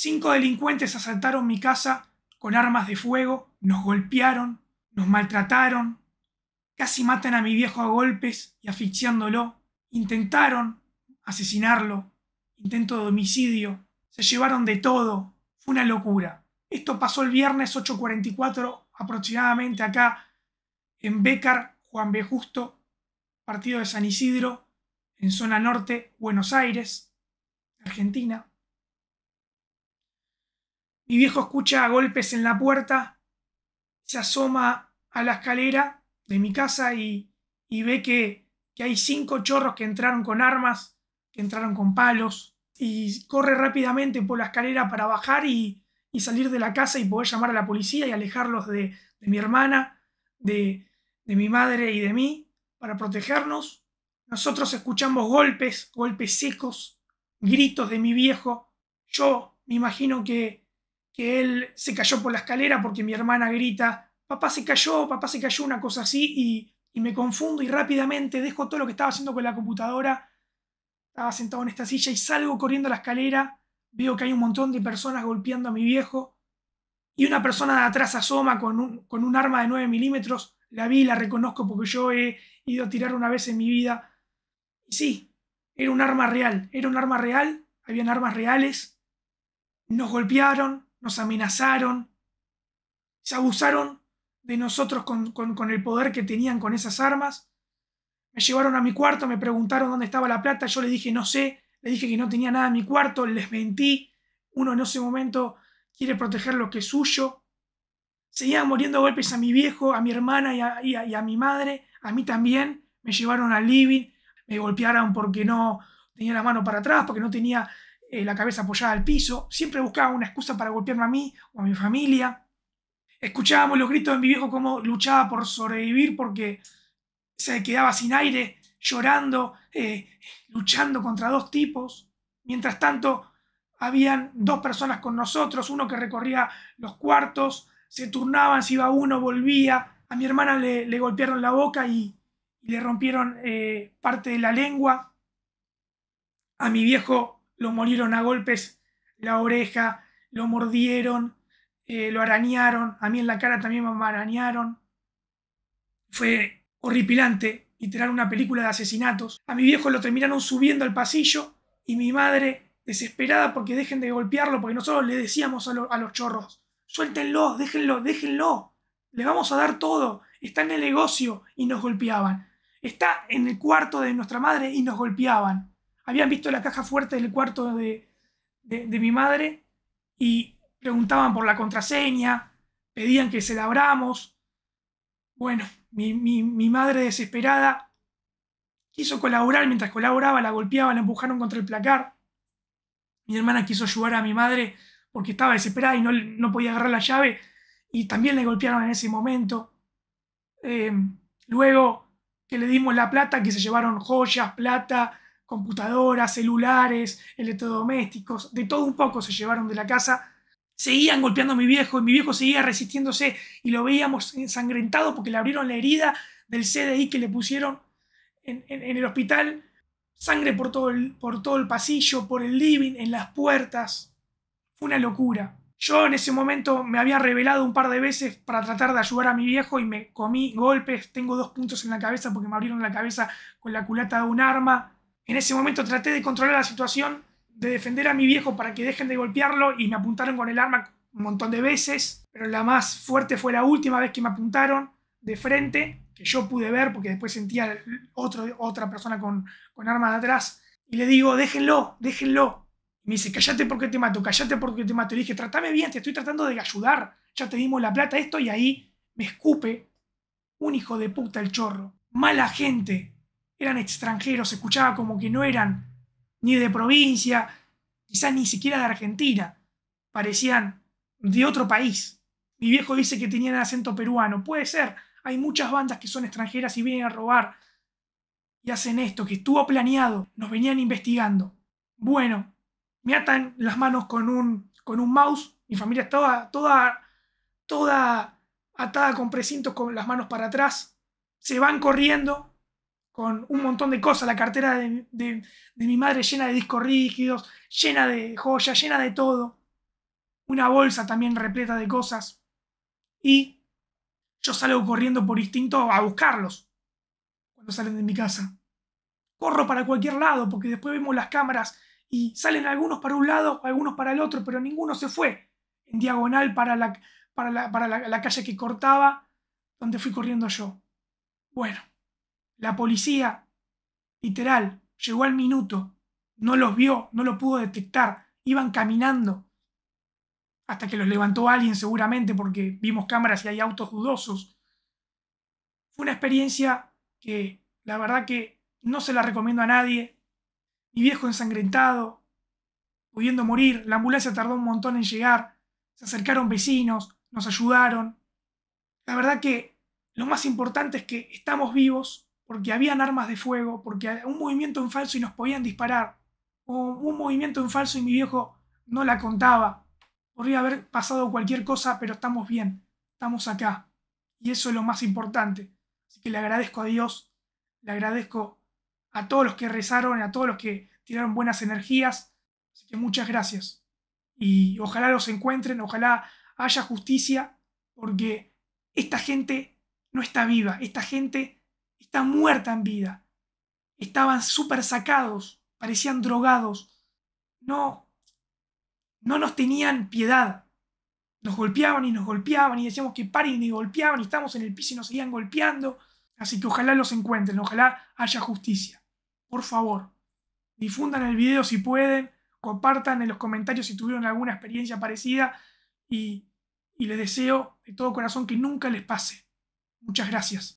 Cinco delincuentes asaltaron mi casa con armas de fuego, nos golpearon, nos maltrataron, casi matan a mi viejo a golpes y asfixiándolo, intentaron asesinarlo, intento de homicidio, se llevaron de todo, fue una locura. Esto pasó el viernes 8.44 aproximadamente acá en Becar, Juan B. Justo, partido de San Isidro, en zona norte, Buenos Aires, Argentina. Mi viejo escucha golpes en la puerta, se asoma a la escalera de mi casa y, ve que, hay cinco chorros que entraron con armas, que entraron con palos, y corre rápidamente por la escalera para bajar y, salir de la casa y poder llamar a la policía y alejarlos de, mi hermana, de, de mi madre y de mí, para protegernos. Nosotros escuchamos golpes, golpes secos, gritos de mi viejo. Yo me imagino que que él se cayó por la escalera porque mi hermana grita, papá se cayó, papá se cayó, una cosa así, y, me confundo y rápidamente dejo todo lo que estaba haciendo con la computadora, estaba sentado en esta silla y salgo corriendo a la escalera, veo que hay un montón de personas golpeando a mi viejo, y una persona de atrás asoma con un, con un arma de 9 milímetros, la vi, la reconozco porque yo he ido a tirar una vez en mi vida, y sí, era un arma real, era un arma real, habían armas reales, nos golpearon, nos amenazaron, se abusaron de nosotros con, el poder que tenían con esas armas. Me llevaron a mi cuarto, me preguntaron dónde estaba la plata, yo le dije no sé, le dije que no tenía nada en mi cuarto, les mentí. Uno en ese momento quiere proteger lo que es suyo. Seguían muriendo golpes a mi viejo, a mi hermana y a, y a mi madre, a mí también. Me llevaron al living, me golpearon porque no tenía la mano para atrás, porque no tenía eh, la cabeza apoyada al piso, siempre buscaba una excusa para golpearme a mí o a mi familia. Escuchábamos los gritos de mi viejo como luchaba por sobrevivir porque se quedaba sin aire, llorando, eh, luchando contra dos tipos. Mientras tanto, habían dos personas con nosotros, uno que recorría los cuartos, se turnaban, si iba uno, volvía. A mi hermana le, golpearon la boca y, le rompieron eh, parte de la lengua. A mi viejo lo murieron a golpes la oreja, lo mordieron, eh, lo arañaron, a mí en la cara también me arañaron. Fue horripilante, literal una película de asesinatos. A mi viejo lo terminaron subiendo al pasillo y mi madre, desesperada porque dejen de golpearlo, porque nosotros le decíamos a, a los chorros, suéltenlo, déjenlo, déjenlo, le vamos a dar todo, está en el negocio y nos golpeaban. Está en el cuarto de nuestra madre y nos golpeaban habían visto la caja fuerte del cuarto de, de, mi madre y preguntaban por la contraseña, pedían que se la abramos. Bueno, mi, madre desesperada quiso colaborar, mientras colaboraba la golpeaba, la empujaron contra el placar. Mi hermana quiso ayudar a mi madre porque estaba desesperada y no, no podía agarrar la llave y también le golpearon en ese momento. Eh, luego que le dimos la plata, que se llevaron joyas, plata, computadoras, celulares, electrodomésticos, de todo un poco se llevaron de la casa. Seguían golpeando a mi viejo y mi viejo seguía resistiéndose y lo veíamos ensangrentado porque le abrieron la herida del CDI que le pusieron en, el hospital. Sangre por todo el, por todo el pasillo, por el living, en las puertas. Fue una locura. Yo en ese momento me había revelado un par de veces para tratar de ayudar a mi viejo y me comí golpes. Tengo dos puntos en la cabeza porque me abrieron la cabeza con la culata de un arma en ese momento traté de controlar la situación, de defender a mi viejo para que dejen de golpearlo y me apuntaron con el arma un montón de veces, pero la más fuerte fue la última vez que me apuntaron de frente, que yo pude ver porque después sentía otro, otra persona con, con arma de atrás, y le digo, déjenlo, déjenlo. Y me dice, callate porque te mato, callate porque te mato. Y le dije, tratame bien, te estoy tratando de ayudar, ya te dimos la plata, esto, y ahí me escupe un hijo de puta el chorro. Mala gente, eran extranjeros, se escuchaba como que no eran ni de provincia, quizás ni siquiera de Argentina, parecían de otro país. Mi viejo dice que tenían acento peruano, puede ser, hay muchas bandas que son extranjeras y vienen a robar y hacen esto, que estuvo planeado, nos venían investigando. Bueno, me atan las manos con un, con un mouse, mi familia estaba toda, toda atada con precintos con las manos para atrás, se van corriendo con un montón de cosas, la cartera de, mi madre llena de discos rígidos, llena de joyas, llena de todo, una bolsa también repleta de cosas, y yo salgo corriendo por instinto a buscarlos cuando salen de mi casa. Corro para cualquier lado, porque después vemos las cámaras y salen algunos para un lado, algunos para el otro, pero ninguno se fue en diagonal para la, para para la calle que cortaba, donde fui corriendo yo. Bueno. La policía, literal, llegó al minuto, no los vio, no lo pudo detectar, iban caminando hasta que los levantó alguien seguramente porque vimos cámaras y hay autos dudosos. Fue una experiencia que la verdad que no se la recomiendo a nadie. Mi viejo ensangrentado, pudiendo morir, la ambulancia tardó un montón en llegar, se acercaron vecinos, nos ayudaron. La verdad que lo más importante es que estamos vivos porque habían armas de fuego, porque un movimiento en falso y nos podían disparar, o un movimiento en falso y mi viejo no la contaba. Podría haber pasado cualquier cosa, pero estamos bien, estamos acá. Y eso es lo más importante. Así que le agradezco a Dios, le agradezco a todos los que rezaron, a todos los que tiraron buenas energías. Así que muchas gracias. Y ojalá los encuentren, ojalá haya justicia, porque esta gente no está viva, esta gente está muerta en vida. Estaban súper sacados, parecían drogados. No, no nos tenían piedad. Nos golpeaban y nos golpeaban y decíamos que paren y golpeaban y estamos en el piso y nos seguían golpeando. Así que ojalá los encuentren, ojalá haya justicia. Por favor, difundan el video si pueden, compartan en los comentarios si tuvieron alguna experiencia parecida y, y les deseo de todo corazón que nunca les pase. Muchas gracias.